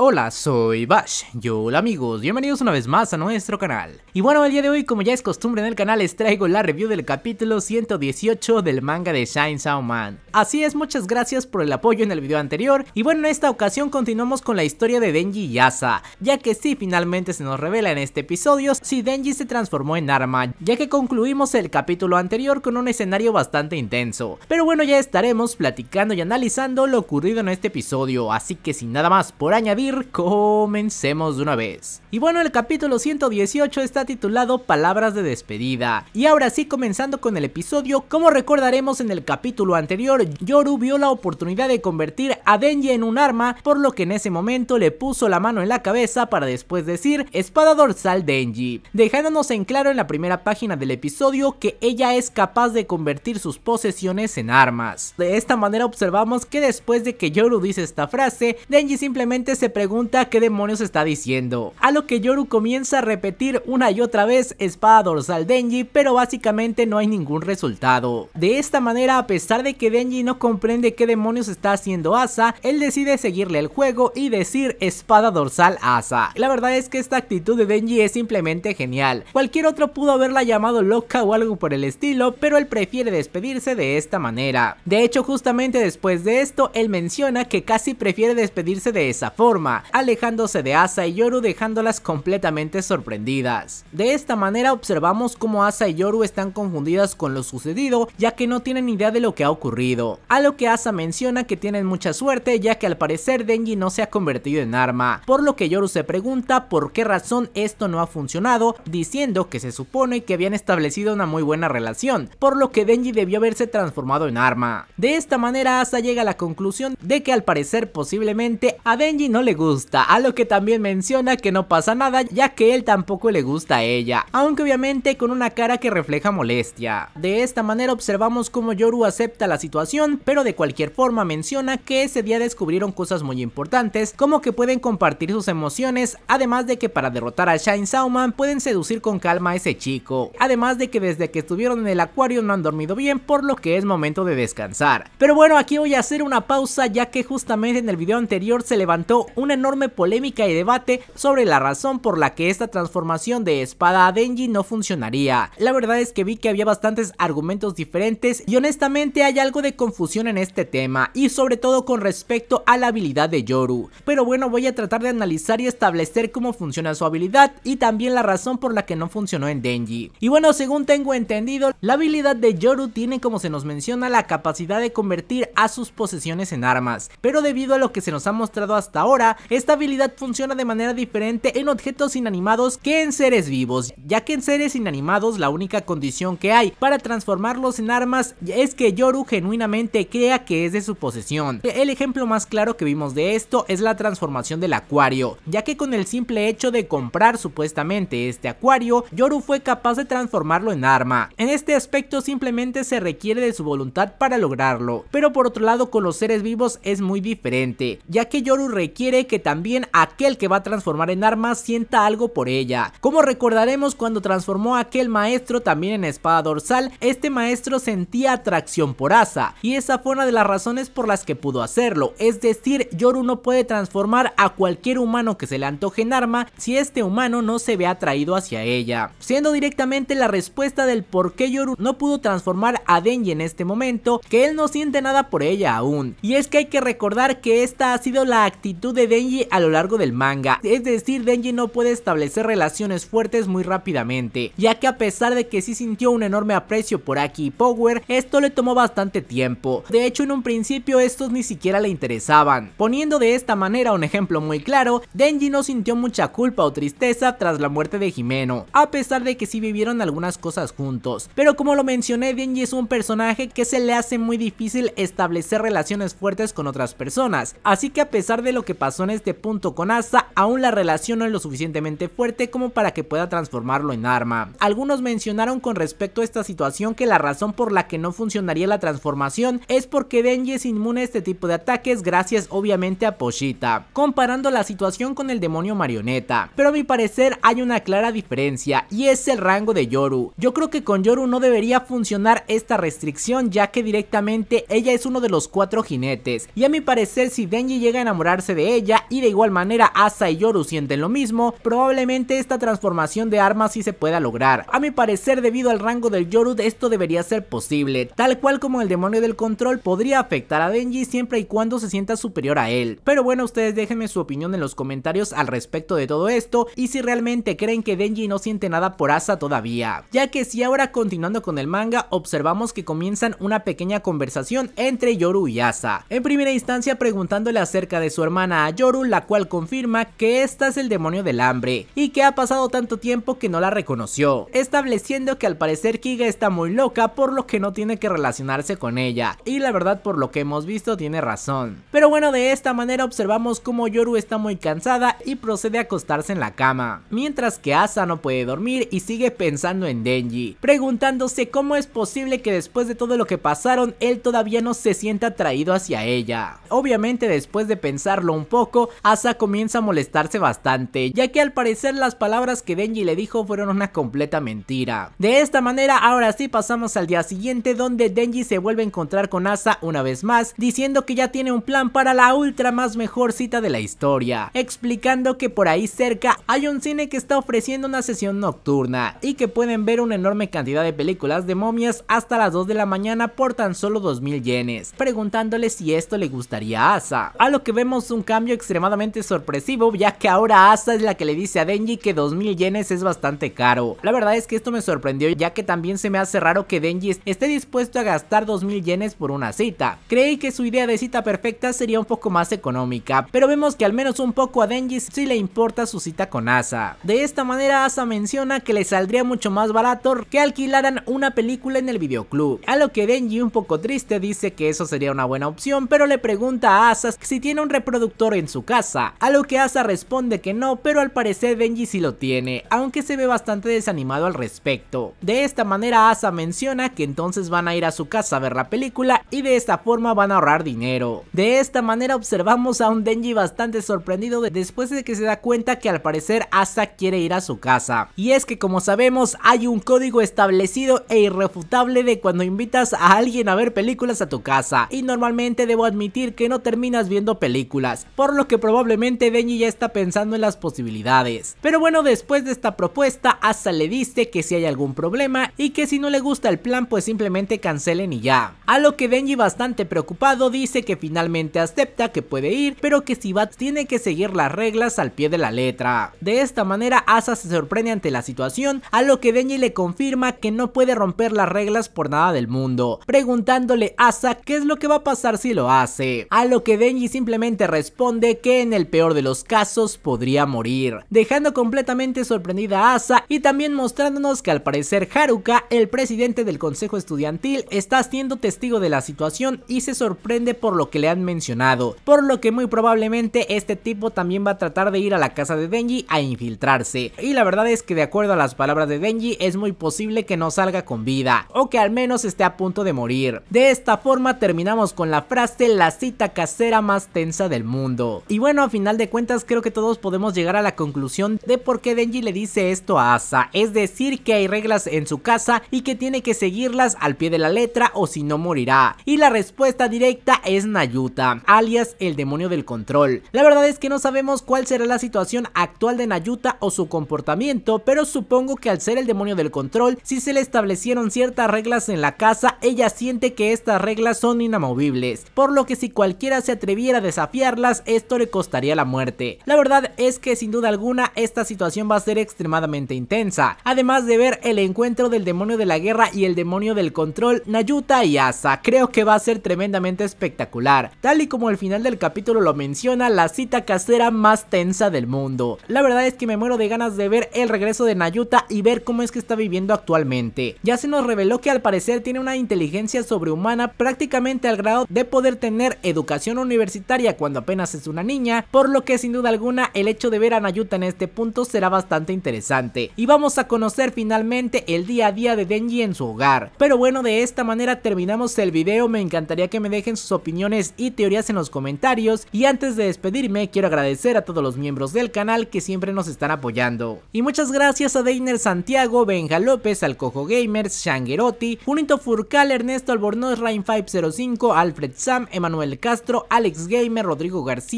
Hola, soy Bash. Yo, hola amigos, bienvenidos una vez más a nuestro canal. Y bueno, el día de hoy, como ya es costumbre en el canal, les traigo la review del capítulo 118 del manga de Shine Sao Man. Así es, muchas gracias por el apoyo en el video anterior. Y bueno, en esta ocasión continuamos con la historia de Denji y Asa, ya que sí, finalmente se nos revela en este episodio si Denji se transformó en arma, ya que concluimos el capítulo anterior con un escenario bastante intenso. Pero bueno, ya estaremos platicando y analizando lo ocurrido en este episodio, así que sin nada más por añadir, comencemos de una vez. Y bueno, el capítulo 118 está titulado Palabras de despedida. Y ahora sí, comenzando con el episodio, como recordaremos en el capítulo anterior, Yoru vio la oportunidad de convertir a Denji en un arma, por lo que en ese momento le puso la mano en la cabeza para después decir espada dorsal Denji, dejándonos en claro en la primera página del episodio que ella es capaz de convertir sus posesiones en armas. De esta manera observamos que después de que Yoru dice esta frase, Denji simplemente se pregunta qué demonios está diciendo, a lo que Yoru comienza a repetir una y otra vez espada dorsal Denji, pero básicamente no hay ningún resultado. De esta manera, a pesar de que Denji no comprende qué demonios está haciendo Asa, él decide seguirle el juego y decir espada dorsal Asa. La verdad es que esta actitud de Denji es simplemente genial. Cualquier otro pudo haberla llamado loca o algo por el estilo, pero él prefiere despedirse de esta manera. De hecho, justamente después de esto, él menciona que casi prefiere despedirse de esa forma alejándose de Asa y Yoru dejándolas completamente sorprendidas. De esta manera observamos cómo Asa y Yoru están confundidas con lo sucedido ya que no tienen idea de lo que ha ocurrido, a lo que Asa menciona que tienen mucha suerte ya que al parecer Denji no se ha convertido en arma, por lo que Yoru se pregunta por qué razón esto no ha funcionado, diciendo que se supone que habían establecido una muy buena relación, por lo que Denji debió haberse transformado en arma. De esta manera Asa llega a la conclusión de que al parecer posiblemente a Denji no le gusta, a lo que también menciona que no pasa nada ya que él tampoco le gusta a ella, aunque obviamente con una cara que refleja molestia. De esta manera observamos cómo Yoru acepta la situación, pero de cualquier forma menciona que ese día descubrieron cosas muy importantes, como que pueden compartir sus emociones, además de que para derrotar a Shine Sauman pueden seducir con calma a ese chico, además de que desde que estuvieron en el acuario no han dormido bien, por lo que es momento de descansar. Pero bueno, aquí voy a hacer una pausa ya que justamente en el video anterior se levantó un enorme polémica y debate sobre la razón por la que esta transformación de espada a Denji no funcionaría. La verdad es que vi que había bastantes argumentos diferentes y honestamente hay algo de confusión en este tema y sobre todo con respecto a la habilidad de Yoru. Pero bueno, voy a tratar de analizar y establecer cómo funciona su habilidad y también la razón por la que no funcionó en Denji. Y bueno, según tengo entendido, la habilidad de Yoru tiene como se nos menciona la capacidad de convertir a sus posesiones en armas, pero debido a lo que se nos ha mostrado hasta ahora, esta, habilidad funciona de manera diferente en objetos inanimados que en seres vivos, ya que en seres inanimados la única condición que hay para transformarlos en armas es que Yoru genuinamente crea que es de su posesión. El ejemplo más claro que vimos de esto es la transformación del acuario, ya que con el simple hecho de comprar supuestamente este acuario, Yoru fue capaz de transformarlo en arma. En este aspecto simplemente se requiere de su voluntad para lograrlo, pero por otro lado con los seres vivos es muy diferente, ya que Yoru requiere que también aquel que va a transformar en arma sienta algo por ella. Como recordaremos cuando transformó a aquel maestro también en espada dorsal, este maestro sentía atracción por Asa y esa fue una de las razones por las que pudo hacerlo, es decir, Yoru no puede transformar a cualquier humano que se le antoje en arma si este humano no se ve atraído hacia ella, siendo directamente la respuesta del por qué Yoru no pudo transformar a Denji en este momento, que él no siente nada por ella aún, y es que hay que recordar que esta ha sido la actitud de Denji a lo largo del manga, es decir, Denji no puede establecer relaciones fuertes muy rápidamente, ya que a pesar de que sí sintió un enorme aprecio por Aki y Power, esto le tomó bastante tiempo, de hecho en un principio estos ni siquiera le interesaban. Poniendo de esta manera un ejemplo muy claro, Denji no sintió mucha culpa o tristeza tras la muerte de Jimeno, a pesar de que sí vivieron algunas cosas juntos, pero como lo mencioné, Denji es un personaje que se le hace muy difícil establecer relaciones fuertes con otras personas, así que a pesar de lo que pasó en este punto con Asa, aún la relación no es lo suficientemente fuerte como para que pueda transformarlo en arma. Algunos mencionaron con respecto a esta situación que la razón por la que no funcionaría la transformación es porque Denji es inmune a este tipo de ataques gracias obviamente a Poshita, comparando la situación con el demonio marioneta. Pero a mi parecer hay una clara diferencia y es el rango de Yoru. Yo creo que con Yoru no debería funcionar esta restricción ya que directamente ella es uno de los cuatro jinetes y a mi parecer si Denji llega a enamorarse de ella y de igual manera Asa y Yoru sienten lo mismo, probablemente esta transformación de armas sí se pueda lograr. A mi parecer debido al rango del Yoru esto debería ser posible, tal cual como el demonio del control podría afectar a Denji siempre y cuando se sienta superior a él. Pero bueno ustedes déjenme su opinión en los comentarios al respecto de todo esto y si realmente creen que Denji no siente nada por Asa todavía. Ya que si ahora continuando con el manga observamos que comienzan una pequeña conversación entre Yoru y Asa. En primera instancia preguntándole acerca de su hermana a Yoru, la cual confirma que esta es el demonio del hambre y que ha pasado tanto tiempo que no la reconoció, estableciendo que al parecer Kiga está muy loca por lo que no tiene que relacionarse con ella y la verdad por lo que hemos visto tiene razón. Pero bueno, de esta manera observamos cómo Yoru está muy cansada y procede a acostarse en la cama, mientras que Asa no puede dormir y sigue pensando en Denji, preguntándose cómo es posible que después de todo lo que pasaron él todavía no se sienta atraído hacia ella. Obviamente después de pensarlo un poco Asa comienza a molestarse bastante, ya que al parecer las palabras que Denji le dijo fueron una completa mentira. De esta manera, ahora sí pasamos al día siguiente donde Denji se vuelve a encontrar con Asa una vez más, diciendo que ya tiene un plan para la ultra más mejor cita de la historia, explicando que por ahí cerca hay un cine que está ofreciendo una sesión nocturna y que pueden ver una enorme cantidad de películas de momias hasta las 2 de la mañana por tan solo 2000 yenes, preguntándole si esto le gustaría a Asa, a lo que vemos un cambio extremadamente sorpresivo ya que ahora Asa es la que le dice a Denji que 2000 yenes es bastante caro. La verdad es que esto me sorprendió ya que también se me hace raro que Denji esté dispuesto a gastar 2000 yenes por una cita. Creí que su idea de cita perfecta sería un poco más económica, pero vemos que al menos un poco a Denji sí le importa su cita con Asa. De esta manera Asa menciona que le saldría mucho más barato que alquilaran una película en el videoclub, a lo que Denji un poco triste dice que eso sería una buena opción, pero le pregunta a Asa si tiene un reproductor en su casa, a lo que Asa responde que no, pero al parecer Denji sí lo tiene, aunque se ve bastante desanimado al respecto. De esta manera Asa menciona que entonces van a ir a su casa a ver la película y de esta forma van a ahorrar dinero. De esta manera observamos a un Denji bastante sorprendido después de que se da cuenta que al parecer Asa quiere ir a su casa. Y es que como sabemos hay un código establecido e irrefutable de cuando invitas a alguien a ver películas a tu casa y normalmente debo admitir que no terminas viendo películas, lo que probablemente Denji ya está pensando en las posibilidades. Pero bueno, después de esta propuesta, Asa le dice que si hay algún problema y que si no le gusta el plan pues simplemente cancelen y ya. A lo que Denji bastante preocupado dice que finalmente acepta que puede ir, pero que Sibat tiene que seguir las reglas al pie de la letra. De esta manera Asa se sorprende ante la situación, a lo que Denji le confirma que no puede romper las reglas por nada del mundo, preguntándole a Asa qué es lo que va a pasar si lo hace. A lo que Denji simplemente responde de que en el peor de los casos podría morir, dejando completamente sorprendida a Asa y también mostrándonos que al parecer Haruka, el presidente del consejo estudiantil, está siendo testigo de la situación y se sorprende por lo que le han mencionado, por lo que muy probablemente este tipo también va a tratar de ir a la casa de Denji a infiltrarse, y la verdad es que de acuerdo a las palabras de Denji es muy posible que no salga con vida, o que al menos esté a punto de morir. De esta forma terminamos con la frase la cita casera más tensa del mundo. Y bueno, a final de cuentas creo que todos podemos llegar a la conclusión de por qué Denji le dice esto a Asa, es decir que hay reglas en su casa y que tiene que seguirlas al pie de la letra o si no morirá. Y la respuesta directa es Nayuta, alias el demonio del control. La verdad es que no sabemos cuál será la situación actual de Nayuta o su comportamiento, pero supongo que al ser el demonio del control, si se le establecieron ciertas reglas en la casa, ella siente que estas reglas son inamovibles, por lo que si cualquiera se atreviera a desafiarlas, esto le costaría la muerte. La verdad es que sin duda alguna esta situación va a ser extremadamente intensa, además de ver el encuentro del demonio de la guerra y el demonio del control Nayuta y Asa, creo que va a ser tremendamente espectacular, tal y como el final del capítulo lo menciona, la cita casera más tensa del mundo. La verdad es que me muero de ganas de ver el regreso de Nayuta y ver cómo es que está viviendo actualmente. Ya se nos reveló que al parecer tiene una inteligencia sobrehumana prácticamente al grado de poder tener educación universitaria cuando apenas es una niña, por lo que sin duda alguna el hecho de ver a Nayuta en este punto será bastante interesante. Y vamos a conocer finalmente el día a día de Denji en su hogar. Pero bueno, de esta manera terminamos el video, me encantaría que me dejen sus opiniones y teorías en los comentarios. Y antes de despedirme, quiero agradecer a todos los miembros del canal que siempre nos están apoyando. Y muchas gracias a Deiner Santiago, Benja López, Alcojo Gamers, Shangerotti, Junito Furcal, Ernesto Albornoz, Rain505, Alfred Sam, Emanuel Castro, Alex Gamer, Rodrigo García,